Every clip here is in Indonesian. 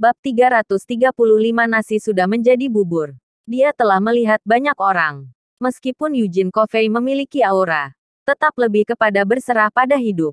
Bab 335 nasi sudah menjadi bubur. Dia telah melihat banyak orang. Meskipun Eugene Coffey memiliki aura, tetap lebih kepada berserah pada hidup.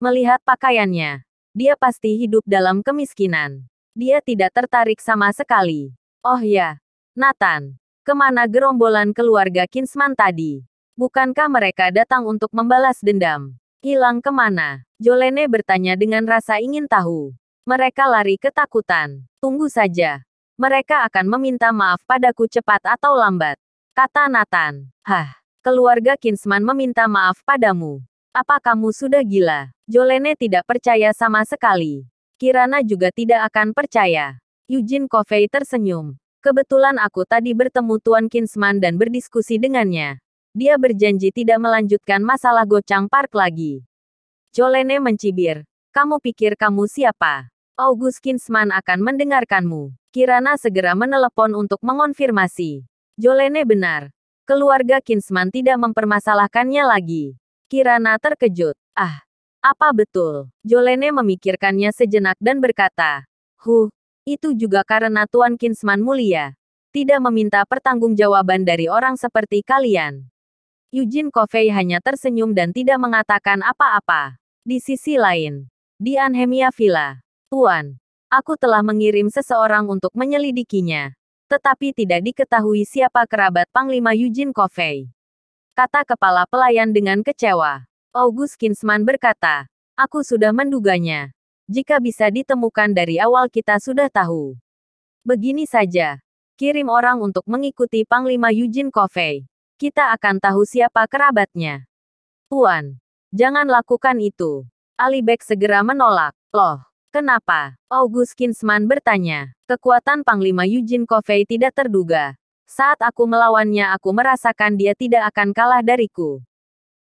Melihat pakaiannya, dia pasti hidup dalam kemiskinan. Dia tidak tertarik sama sekali. Oh ya, Nathan, kemana gerombolan keluarga Kinsman tadi? Bukankah mereka datang untuk membalas dendam? Hilang kemana? Jolene bertanya dengan rasa ingin tahu. Mereka lari ketakutan. Tunggu saja. Mereka akan meminta maaf padaku cepat atau lambat. Kata Nathan. Hah, keluarga Kinsman meminta maaf padamu. Apa kamu sudah gila? Jolene tidak percaya sama sekali. Kirana juga tidak akan percaya. Eugene Covey tersenyum. Kebetulan aku tadi bertemu Tuan Kinsman dan berdiskusi dengannya. Dia berjanji tidak melanjutkan masalah gocang park lagi. Jolene mencibir. Kamu pikir kamu siapa? August Kinsman akan mendengarkanmu. Kirana segera menelepon untuk mengonfirmasi. Jolene benar. Keluarga Kinsman tidak mempermasalahkannya lagi. Kirana terkejut. Ah, apa betul? Jolene memikirkannya sejenak dan berkata, Huh, itu juga karena Tuan Kinsman mulia. Tidak meminta pertanggungjawaban dari orang seperti kalian. Eugene Covey hanya tersenyum dan tidak mengatakan apa-apa. Di sisi lain, di Anhemia Villa, Tuan, aku telah mengirim seseorang untuk menyelidikinya. Tetapi tidak diketahui siapa kerabat Panglima Yujin Kofei. Kata kepala pelayan dengan kecewa. August Kinsman berkata, Aku sudah menduganya. Jika bisa ditemukan dari awal kita sudah tahu. Begini saja. Kirim orang untuk mengikuti Panglima Yujin Kofei. Kita akan tahu siapa kerabatnya. Tuan, jangan lakukan itu. Alibek segera menolak. Loh, Kenapa? August Kinsman bertanya. Kekuatan Panglima Yujin Kofei tidak terduga. Saat aku melawannya aku merasakan dia tidak akan kalah dariku.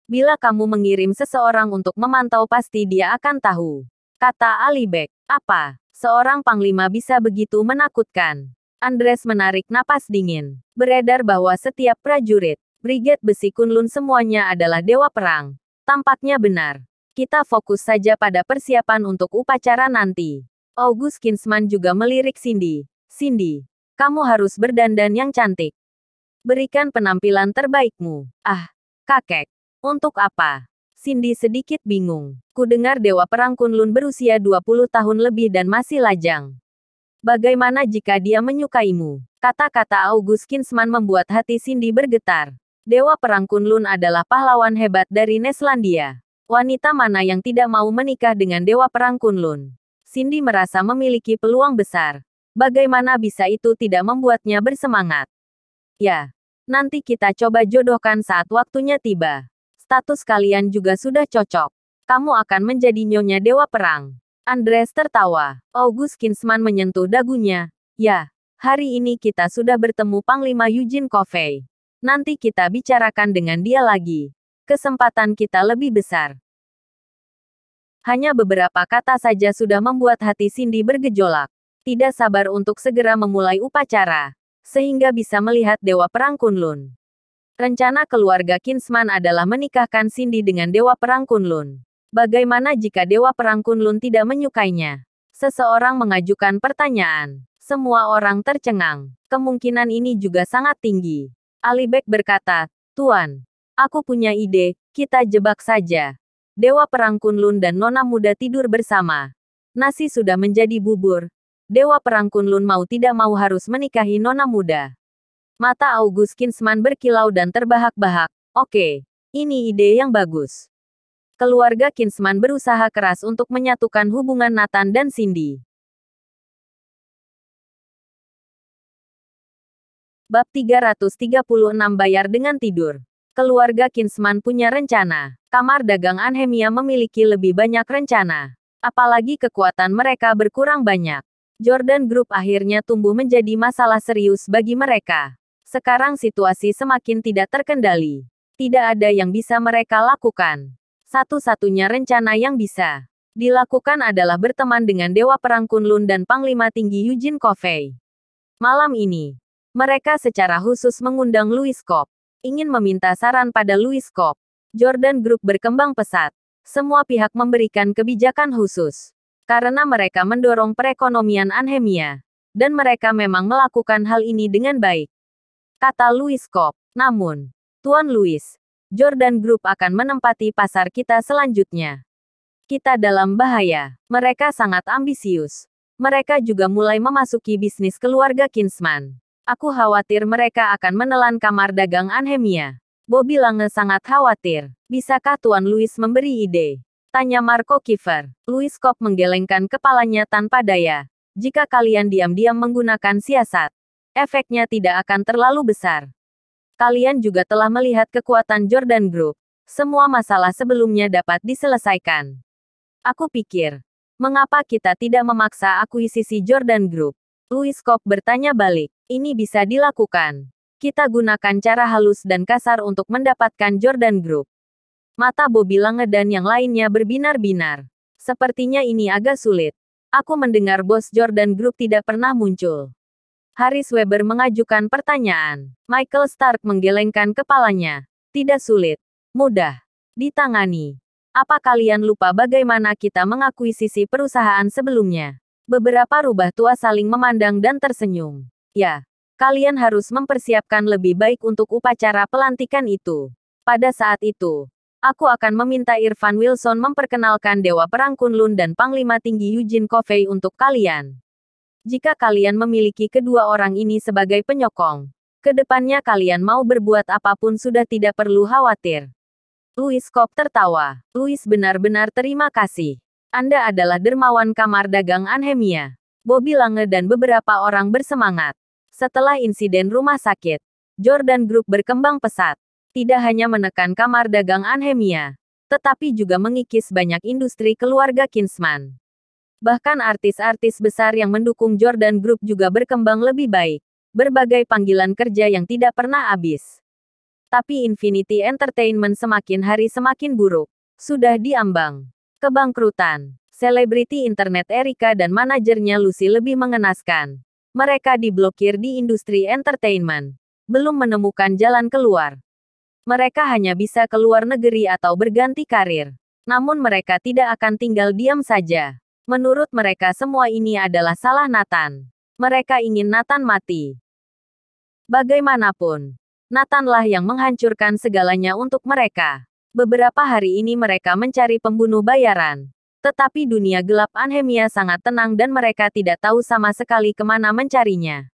Bila kamu mengirim seseorang untuk memantau pasti dia akan tahu. Kata Alibek. Apa? Seorang Panglima bisa begitu menakutkan. Andres menarik napas dingin. Beredar bahwa setiap prajurit, Brigade Besi Kunlun semuanya adalah dewa perang. Tampaknya benar. Kita fokus saja pada persiapan untuk upacara nanti. August Kinsman juga melirik Cindy. Cindy, kamu harus berdandan yang cantik. Berikan penampilan terbaikmu. Ah, kakek. Untuk apa? Cindy sedikit bingung. Ku dengar Dewa Perang Kunlun berusia 20 tahun lebih dan masih lajang. Bagaimana jika dia menyukaimu? Kata-kata August Kinsman membuat hati Cindy bergetar. Dewa Perang Kunlun adalah pahlawan hebat dari Neslandia. Wanita mana yang tidak mau menikah dengan Dewa Perang Kunlun? Cindy merasa memiliki peluang besar. Bagaimana bisa itu tidak membuatnya bersemangat? Ya, nanti kita coba jodohkan saat waktunya tiba. Status kalian juga sudah cocok. Kamu akan menjadi nyonya Dewa Perang. Andres tertawa. August Kinsman menyentuh dagunya. Ya, hari ini kita sudah bertemu Panglima Eugene Covey. Nanti kita bicarakan dengan dia lagi kesempatan kita lebih besar. Hanya beberapa kata saja sudah membuat hati Cindy bergejolak. Tidak sabar untuk segera memulai upacara, sehingga bisa melihat Dewa Perang Kunlun. Rencana keluarga Kinsman adalah menikahkan Cindy dengan Dewa Perang Kunlun. Bagaimana jika Dewa Perang Kunlun tidak menyukainya? Seseorang mengajukan pertanyaan. Semua orang tercengang. Kemungkinan ini juga sangat tinggi. Alibek berkata, Tuan, Aku punya ide, kita jebak saja. Dewa Perang Kunlun dan Nona Muda tidur bersama. Nasi sudah menjadi bubur. Dewa Perang Kunlun mau tidak mau harus menikahi Nona Muda. Mata August Kinsman berkilau dan terbahak-bahak. Oke, ini ide yang bagus. Keluarga Kinsman berusaha keras untuk menyatukan hubungan Nathan dan Cindy. Bab 336 Bayar dengan Tidur Keluarga Kinsman punya rencana. Kamar dagang Anhemia memiliki lebih banyak rencana. Apalagi kekuatan mereka berkurang banyak. Jordan Group akhirnya tumbuh menjadi masalah serius bagi mereka. Sekarang situasi semakin tidak terkendali. Tidak ada yang bisa mereka lakukan. Satu-satunya rencana yang bisa dilakukan adalah berteman dengan Dewa Perang Kunlun dan Panglima Tinggi Yujin Kofei. Malam ini, mereka secara khusus mengundang Louis Kopp ingin meminta saran pada Louis Kopp. Jordan Group berkembang pesat. Semua pihak memberikan kebijakan khusus. Karena mereka mendorong perekonomian Anhemia. Dan mereka memang melakukan hal ini dengan baik. Kata Louis Kopp. Namun, Tuan Louis, Jordan Group akan menempati pasar kita selanjutnya. Kita dalam bahaya. Mereka sangat ambisius. Mereka juga mulai memasuki bisnis keluarga Kinsman. Aku khawatir mereka akan menelan kamar dagang Anhemia. Bobby Lange sangat khawatir. Bisakah Tuan Louis memberi ide? Tanya Marco Kiefer. Louis Kopp menggelengkan kepalanya tanpa daya. Jika kalian diam-diam menggunakan siasat, efeknya tidak akan terlalu besar. Kalian juga telah melihat kekuatan Jordan Group. Semua masalah sebelumnya dapat diselesaikan. Aku pikir, mengapa kita tidak memaksa akuisisi Jordan Group? Louis Kopp bertanya balik. Ini bisa dilakukan. Kita gunakan cara halus dan kasar untuk mendapatkan Jordan Group. Mata Bobby Lange dan yang lainnya berbinar-binar. Sepertinya ini agak sulit. Aku mendengar bos Jordan Group tidak pernah muncul. Haris Weber mengajukan pertanyaan. Michael Stark menggelengkan kepalanya. Tidak sulit. Mudah. Ditangani. Apa kalian lupa bagaimana kita mengakuisisi perusahaan sebelumnya? Beberapa rubah tua saling memandang dan tersenyum. Ya, kalian harus mempersiapkan lebih baik untuk upacara pelantikan itu. Pada saat itu, aku akan meminta Irfan Wilson memperkenalkan Dewa Perang Kunlun dan Panglima Tinggi Yujin Kofei untuk kalian. Jika kalian memiliki kedua orang ini sebagai penyokong, kedepannya kalian mau berbuat apapun sudah tidak perlu khawatir. Louis Kop tertawa. Louis benar-benar terima kasih. Anda adalah dermawan kamar dagang Anhemia. Bobby Lange dan beberapa orang bersemangat. Setelah insiden rumah sakit, Jordan Group berkembang pesat. Tidak hanya menekan kamar dagang Anhemia, tetapi juga mengikis banyak industri keluarga Kinsman. Bahkan artis-artis besar yang mendukung Jordan Group juga berkembang lebih baik. Berbagai panggilan kerja yang tidak pernah habis. Tapi Infinity Entertainment semakin hari semakin buruk. Sudah diambang. Kebangkrutan. Selebriti internet Erika dan manajernya Lucy lebih mengenaskan. Mereka diblokir di industri entertainment. Belum menemukan jalan keluar. Mereka hanya bisa keluar negeri atau berganti karir. Namun mereka tidak akan tinggal diam saja. Menurut mereka semua ini adalah salah Nathan. Mereka ingin Nathan mati. Bagaimanapun, Nathanlah yang menghancurkan segalanya untuk mereka. Beberapa hari ini mereka mencari pembunuh bayaran. Tetapi dunia gelap Anhemia sangat tenang dan mereka tidak tahu sama sekali kemana mencarinya.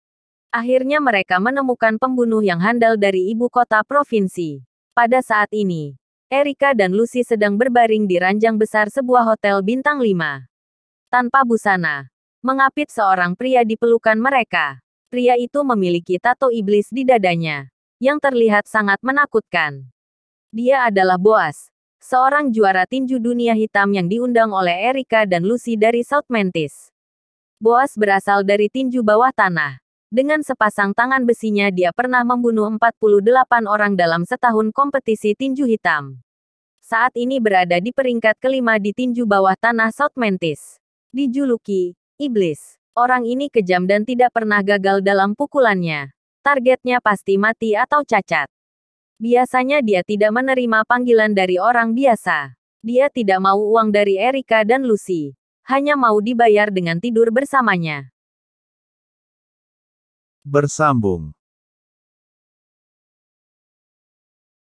Akhirnya mereka menemukan pembunuh yang handal dari ibu kota provinsi. Pada saat ini, Erika dan Lucy sedang berbaring di ranjang besar sebuah hotel bintang 5. Tanpa busana, mengapit seorang pria di pelukan mereka. Pria itu memiliki tato iblis di dadanya, yang terlihat sangat menakutkan. Dia adalah Boas, seorang juara tinju dunia hitam yang diundang oleh Erika dan Lucy dari South Mantis. Boas berasal dari tinju bawah tanah. Dengan sepasang tangan besinya dia pernah membunuh 48 orang dalam setahun kompetisi tinju hitam. Saat ini berada di peringkat kelima di tinju bawah tanah South Mantis. Dijuluki, Iblis. Orang ini kejam dan tidak pernah gagal dalam pukulannya. Targetnya pasti mati atau cacat. Biasanya dia tidak menerima panggilan dari orang biasa. Dia tidak mau uang dari Erika dan Lucy. Hanya mau dibayar dengan tidur bersamanya. Bersambung